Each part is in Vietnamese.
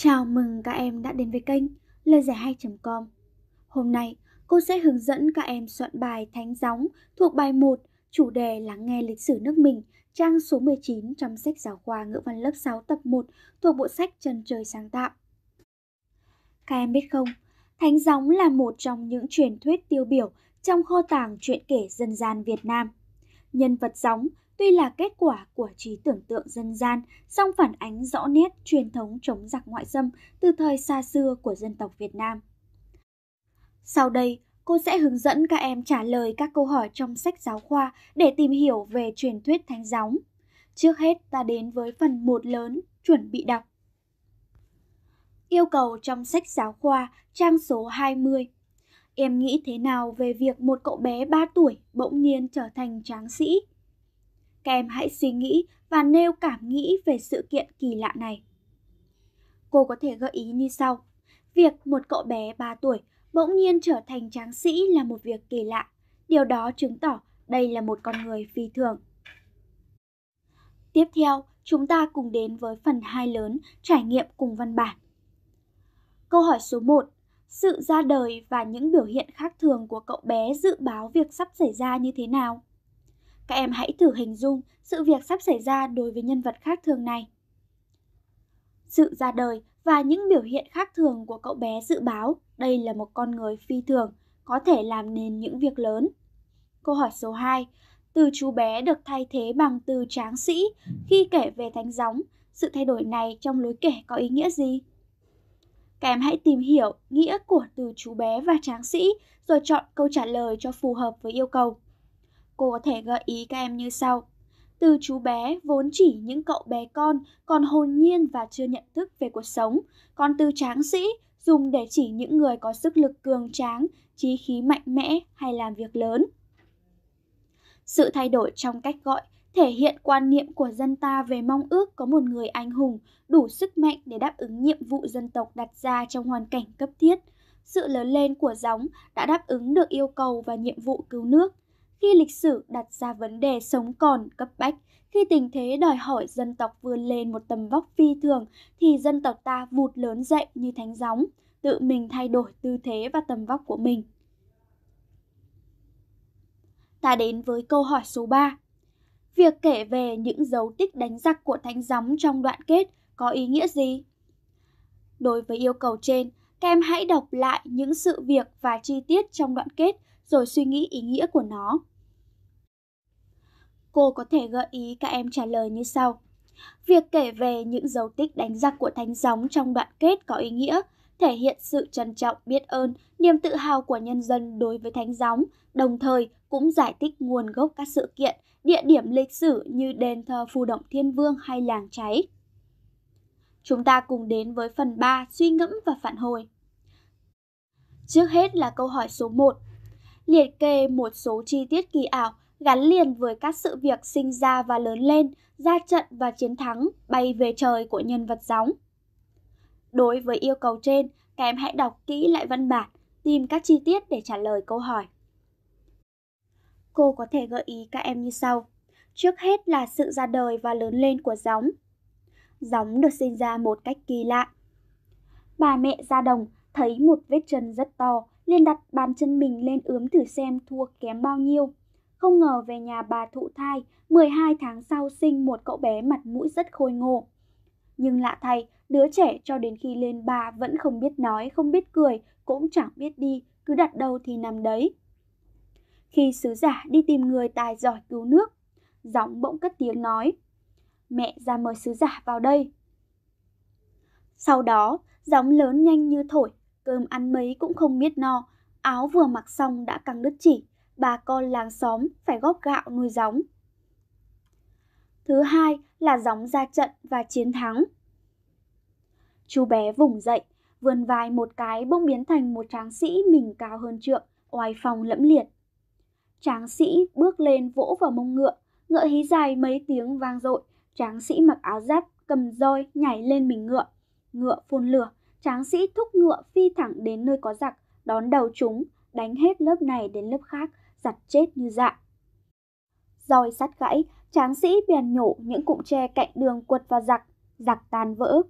Chào mừng các em đã đến với kênh Lời Giải Hay.com Hôm nay cô sẽ hướng dẫn các em soạn bài Thánh Gióng thuộc bài 1 Chủ đề là nghe lịch sử nước mình trang số 19 trong sách giáo khoa ngữ văn lớp 6 tập 1 thuộc bộ sách Trần Trời Sáng Tạo Các em biết không, Thánh Gióng là một trong những truyền thuyết tiêu biểu trong kho tàng truyện kể dân gian Việt Nam. Nhân vật Gióng tuy là kết quả của trí tưởng tượng dân gian, song phản ánh rõ nét truyền thống chống giặc ngoại xâm từ thời xa xưa của dân tộc Việt Nam. Sau đây, cô sẽ hướng dẫn các em trả lời các câu hỏi trong sách giáo khoa để tìm hiểu về truyền thuyết thánh gióng. Trước hết, ta đến với phần một lớn, chuẩn bị đọc. Yêu cầu trong sách giáo khoa, trang số 20. Em nghĩ thế nào về việc một cậu bé 3 tuổi bỗng nhiên trở thành tráng sĩ? Các em hãy suy nghĩ và nêu cảm nghĩ về sự kiện kỳ lạ này. Cô có thể gợi ý như sau. Việc một cậu bé 3 tuổi bỗng nhiên trở thành tráng sĩ là một việc kỳ lạ. Điều đó chứng tỏ đây là một con người phi thường. Tiếp theo, chúng ta cùng đến với phần 2 lớn trải nghiệm cùng văn bản. Câu hỏi số 1. Sự ra đời và những biểu hiện khác thường của cậu bé dự báo việc sắp xảy ra như thế nào? Các em hãy thử hình dung sự việc sắp xảy ra đối với nhân vật khác thường này. Sự ra đời và những biểu hiện khác thường của cậu bé dự báo đây là một con người phi thường, có thể làm nên những việc lớn. Câu hỏi số 2, từ chú bé được thay thế bằng từ tráng sĩ khi kể về thánh gióng, sự thay đổi này trong lối kể có ý nghĩa gì? Các em hãy tìm hiểu nghĩa của từ chú bé và tráng sĩ rồi chọn câu trả lời cho phù hợp với yêu cầu cô có thể gợi ý các em như sau. Từ chú bé vốn chỉ những cậu bé con còn hồn nhiên và chưa nhận thức về cuộc sống, còn từ tráng sĩ dùng để chỉ những người có sức lực cường tráng, trí khí mạnh mẽ hay làm việc lớn. Sự thay đổi trong cách gọi thể hiện quan niệm của dân ta về mong ước có một người anh hùng đủ sức mạnh để đáp ứng nhiệm vụ dân tộc đặt ra trong hoàn cảnh cấp thiết. Sự lớn lên của gióng đã đáp ứng được yêu cầu và nhiệm vụ cứu nước – khi lịch sử đặt ra vấn đề sống còn cấp bách, khi tình thế đòi hỏi dân tộc vươn lên một tầm vóc phi thường thì dân tộc ta vụt lớn dậy như thánh gióng, tự mình thay đổi tư thế và tầm vóc của mình. Ta đến với câu hỏi số 3. Việc kể về những dấu tích đánh giặc của thánh gióng trong đoạn kết có ý nghĩa gì? Đối với yêu cầu trên, các em hãy đọc lại những sự việc và chi tiết trong đoạn kết rồi suy nghĩ ý nghĩa của nó. Cô có thể gợi ý các em trả lời như sau. Việc kể về những dấu tích đánh giặc của thánh gióng trong đoạn kết có ý nghĩa, thể hiện sự trân trọng, biết ơn, niềm tự hào của nhân dân đối với thánh gióng, đồng thời cũng giải thích nguồn gốc các sự kiện, địa điểm lịch sử như đền thờ Phù Động Thiên Vương hay làng cháy. Chúng ta cùng đến với phần 3 suy ngẫm và phản hồi. Trước hết là câu hỏi số 1, liệt kê một số chi tiết kỳ ảo gắn liền với các sự việc sinh ra và lớn lên, ra trận và chiến thắng, bay về trời của nhân vật gióng. Đối với yêu cầu trên, các em hãy đọc kỹ lại văn bản, tìm các chi tiết để trả lời câu hỏi. Cô có thể gợi ý các em như sau. Trước hết là sự ra đời và lớn lên của gióng. Gióng được sinh ra một cách kỳ lạ. Bà mẹ ra đồng thấy một vết chân rất to, liền đặt bàn chân mình lên ướm thử xem thua kém bao nhiêu. Không ngờ về nhà bà thụ thai, 12 tháng sau sinh một cậu bé mặt mũi rất khôi ngô. Nhưng lạ thay, đứa trẻ cho đến khi lên ba vẫn không biết nói, không biết cười, cũng chẳng biết đi, cứ đặt đâu thì nằm đấy. Khi sứ giả đi tìm người tài giỏi cứu nước, giọng bỗng cất tiếng nói, mẹ ra mời sứ giả vào đây. Sau đó, giọng lớn nhanh như thổi cơm ăn mấy cũng không biết no, áo vừa mặc xong đã căng đứt chỉ, bà con làng xóm phải góp gạo nuôi gióng. Thứ hai là gióng ra trận và chiến thắng. Chú bé vùng dậy, vươn vai một cái bỗng biến thành một tráng sĩ mình cao hơn trượng, oai phong lẫm liệt. Tráng sĩ bước lên vỗ vào mông ngựa, ngựa hí dài mấy tiếng vang dội, tráng sĩ mặc áo giáp, cầm roi nhảy lên mình ngựa, ngựa phun lửa, tráng sĩ thúc ngựa phi thẳng đến nơi có giặc, đón đầu chúng, đánh hết lớp này đến lớp khác, giặt chết như dạ. Rồi sắt gãy, tráng sĩ bèn nhổ những cụm tre cạnh đường quật vào giặc, giặc tan vỡ.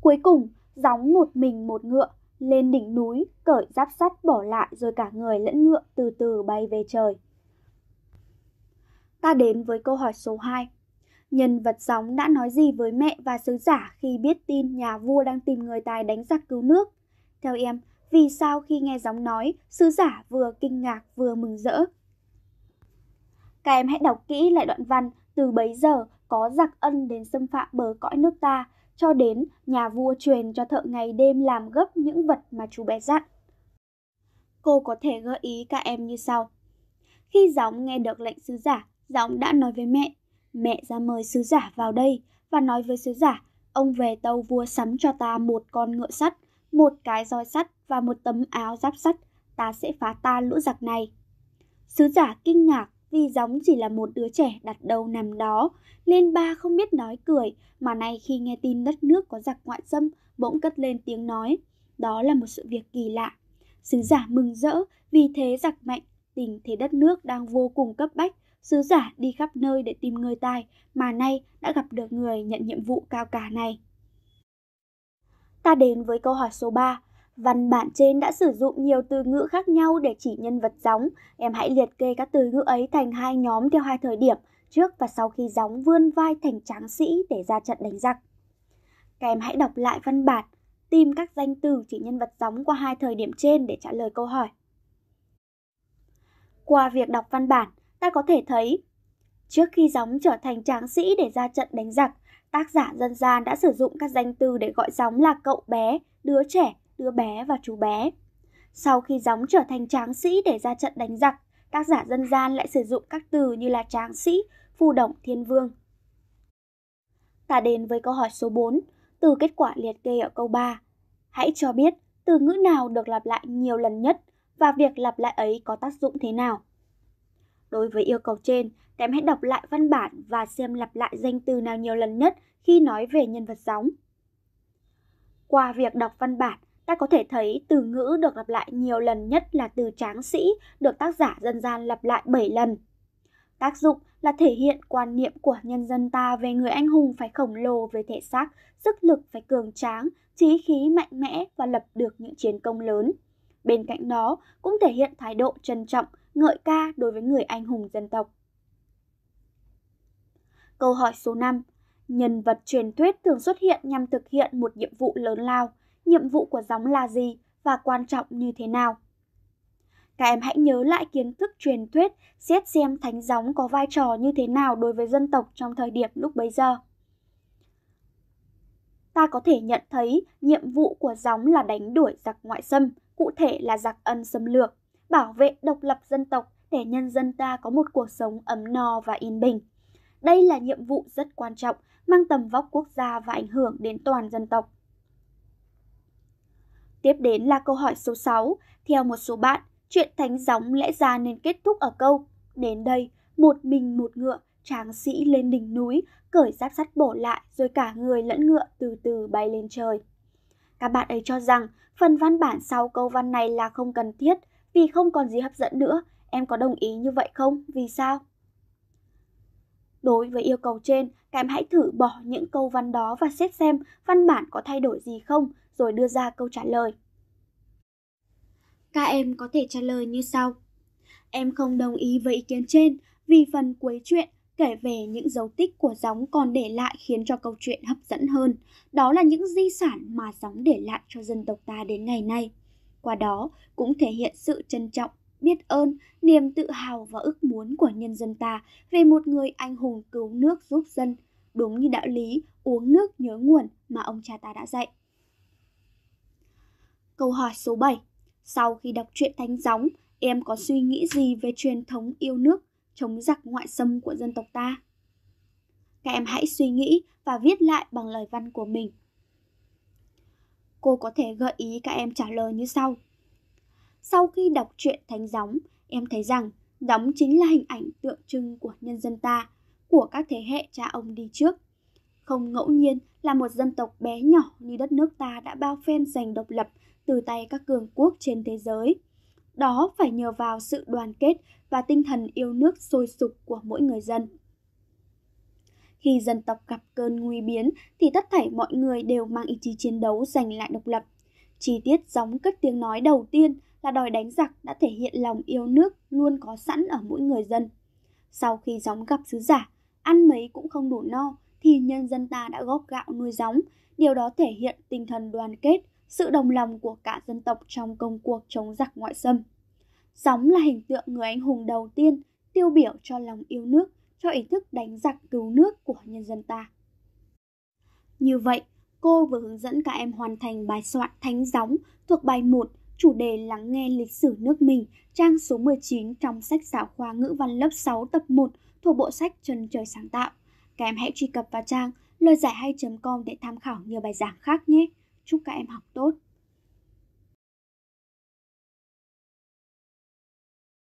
Cuối cùng, gióng một mình một ngựa, lên đỉnh núi, cởi giáp sắt bỏ lại rồi cả người lẫn ngựa từ từ bay về trời. Ta đến với câu hỏi số 2. Nhân vật gióng đã nói gì với mẹ và sứ giả khi biết tin nhà vua đang tìm người tài đánh giặc cứu nước? Theo em, vì sao khi nghe gióng nói, sứ giả vừa kinh ngạc vừa mừng rỡ? Các em hãy đọc kỹ lại đoạn văn từ bấy giờ có giặc ân đến xâm phạm bờ cõi nước ta, cho đến nhà vua truyền cho thợ ngày đêm làm gấp những vật mà chú bé dặn. Cô có thể gợi ý các em như sau. Khi gióng nghe được lệnh sứ giả, gióng đã nói với mẹ Mẹ ra mời sứ giả vào đây và nói với sứ giả, ông về tàu vua sắm cho ta một con ngựa sắt, một cái roi sắt và một tấm áo giáp sắt, ta sẽ phá tan lũ giặc này. Sứ giả kinh ngạc vì gióng chỉ là một đứa trẻ đặt đầu nằm đó, nên ba không biết nói cười, mà nay khi nghe tin đất nước có giặc ngoại xâm, bỗng cất lên tiếng nói. Đó là một sự việc kỳ lạ. Sứ giả mừng rỡ vì thế giặc mạnh, tình thế đất nước đang vô cùng cấp bách, sứ giả đi khắp nơi để tìm người tài mà nay đã gặp được người nhận nhiệm vụ cao cả này. Ta đến với câu hỏi số 3. Văn bản trên đã sử dụng nhiều từ ngữ khác nhau để chỉ nhân vật gióng. Em hãy liệt kê các từ ngữ ấy thành hai nhóm theo hai thời điểm, trước và sau khi gióng vươn vai thành tráng sĩ để ra trận đánh giặc. Các em hãy đọc lại văn bản, tìm các danh từ chỉ nhân vật gióng qua hai thời điểm trên để trả lời câu hỏi. Qua việc đọc văn bản, ta có thể thấy. Trước khi gióng trở thành tráng sĩ để ra trận đánh giặc, tác giả dân gian đã sử dụng các danh từ để gọi gióng là cậu bé, đứa trẻ, đứa bé và chú bé. Sau khi gióng trở thành tráng sĩ để ra trận đánh giặc, tác giả dân gian lại sử dụng các từ như là tráng sĩ, phù động thiên vương. Ta đến với câu hỏi số 4, từ kết quả liệt kê ở câu 3. Hãy cho biết từ ngữ nào được lặp lại nhiều lần nhất và việc lặp lại ấy có tác dụng thế nào. Đối với yêu cầu trên, các em hãy đọc lại văn bản và xem lặp lại danh từ nào nhiều lần nhất khi nói về nhân vật sóng. Qua việc đọc văn bản, ta có thể thấy từ ngữ được lặp lại nhiều lần nhất là từ tráng sĩ được tác giả dân gian lặp lại 7 lần. Tác dụng là thể hiện quan niệm của nhân dân ta về người anh hùng phải khổng lồ về thể xác, sức lực phải cường tráng, trí khí mạnh mẽ và lập được những chiến công lớn. Bên cạnh đó, cũng thể hiện thái độ trân trọng ngợi ca đối với người anh hùng dân tộc. Câu hỏi số 5. Nhân vật truyền thuyết thường xuất hiện nhằm thực hiện một nhiệm vụ lớn lao. Nhiệm vụ của gióng là gì và quan trọng như thế nào? Các em hãy nhớ lại kiến thức truyền thuyết, xét xem thánh gióng có vai trò như thế nào đối với dân tộc trong thời điểm lúc bấy giờ. Ta có thể nhận thấy nhiệm vụ của gióng là đánh đuổi giặc ngoại xâm, cụ thể là giặc ân xâm lược bảo vệ độc lập dân tộc để nhân dân ta có một cuộc sống ấm no và yên bình. Đây là nhiệm vụ rất quan trọng, mang tầm vóc quốc gia và ảnh hưởng đến toàn dân tộc. Tiếp đến là câu hỏi số 6. Theo một số bạn, chuyện thánh gióng lẽ ra nên kết thúc ở câu Đến đây, một mình một ngựa, tráng sĩ lên đỉnh núi, cởi giáp sắt bổ lại rồi cả người lẫn ngựa từ từ bay lên trời. Các bạn ấy cho rằng phần văn bản sau câu văn này là không cần thiết vì không còn gì hấp dẫn nữa, em có đồng ý như vậy không? Vì sao? Đối với yêu cầu trên, các em hãy thử bỏ những câu văn đó và xét xem văn bản có thay đổi gì không, rồi đưa ra câu trả lời. Các em có thể trả lời như sau. Em không đồng ý với ý kiến trên vì phần cuối truyện kể về những dấu tích của gióng còn để lại khiến cho câu chuyện hấp dẫn hơn. Đó là những di sản mà gióng để lại cho dân tộc ta đến ngày nay qua đó cũng thể hiện sự trân trọng, biết ơn, niềm tự hào và ước muốn của nhân dân ta về một người anh hùng cứu nước giúp dân, đúng như đạo lý uống nước nhớ nguồn mà ông cha ta đã dạy. Câu hỏi số 7. Sau khi đọc truyện Thánh Gióng, em có suy nghĩ gì về truyền thống yêu nước, chống giặc ngoại xâm của dân tộc ta? Các em hãy suy nghĩ và viết lại bằng lời văn của mình cô có thể gợi ý các em trả lời như sau. Sau khi đọc truyện Thánh Gióng, em thấy rằng gióng chính là hình ảnh tượng trưng của nhân dân ta, của các thế hệ cha ông đi trước. Không ngẫu nhiên là một dân tộc bé nhỏ như đất nước ta đã bao phen giành độc lập từ tay các cường quốc trên thế giới. Đó phải nhờ vào sự đoàn kết và tinh thần yêu nước sôi sục của mỗi người dân. Khi dân tộc gặp cơn nguy biến thì tất thảy mọi người đều mang ý chí chiến đấu giành lại độc lập. Chi tiết gióng cất tiếng nói đầu tiên là đòi đánh giặc đã thể hiện lòng yêu nước luôn có sẵn ở mỗi người dân. Sau khi gióng gặp sứ giả, ăn mấy cũng không đủ no thì nhân dân ta đã góp gạo nuôi gióng. Điều đó thể hiện tinh thần đoàn kết, sự đồng lòng của cả dân tộc trong công cuộc chống giặc ngoại xâm. Gióng là hình tượng người anh hùng đầu tiên tiêu biểu cho lòng yêu nước cho ý thức đánh giặc cứu nước của nhân dân ta. Như vậy, cô vừa hướng dẫn các em hoàn thành bài soạn Thánh Gióng thuộc bài 1, chủ đề lắng nghe lịch sử nước mình, trang số 19 trong sách giáo khoa ngữ văn lớp 6 tập 1 thuộc bộ sách trần trời sáng tạo. Các em hãy truy cập vào trang lời giải hay.com để tham khảo nhiều bài giảng khác nhé. Chúc các em học tốt!